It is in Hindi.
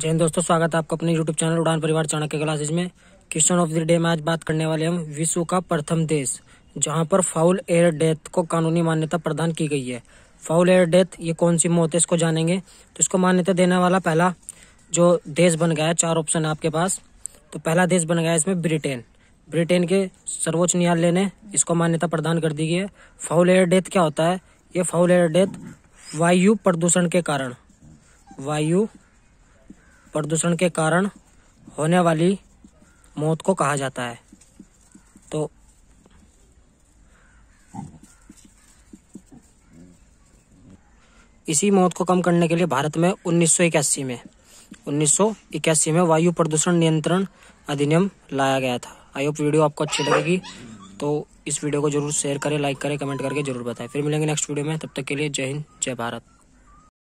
जय हिंद दोस्तों स्वागत है आपको अपने YouTube channel Udaan Parivar Chanakya classes में क्वेश्चन ऑफ द डे में आज बात करने वाले हम विश्व का प्रथम देश जहां पर फाउल एयर डेथ को कानूनी मान्यता प्रदान की गई है फाउल एयर डेथ ये कौन सी मौत है इसको जानेंगे तो इसको मान्यता देने वाला पहला जो देश बन गया चार ऑप्शन है आपके पास तो पहला देश बन गया इसमें ब्रिटेन ब्रिटेन के सर्वोच्च न्यायालय ने इसको मान्यता प्रदान कर दी गई है फाउल एयर डेथ क्या होता है ये फाउल एयर डेथ वायु प्रदूषण के कारण वायु प्रदूषण के कारण होने वाली मौत को कहा जाता है तो इसी मौत को कम करने के लिए भारत में उन्नीस में उन्नीस में वायु प्रदूषण नियंत्रण अधिनियम लाया गया था आई होप वीडियो आपको अच्छी लगेगी तो इस वीडियो को जरूर शेयर करें लाइक करें कमेंट करके जरूर बताएं फिर मिलेंगे नेक्स्ट वीडियो में तब तक के लिए जय हिंद जय भारत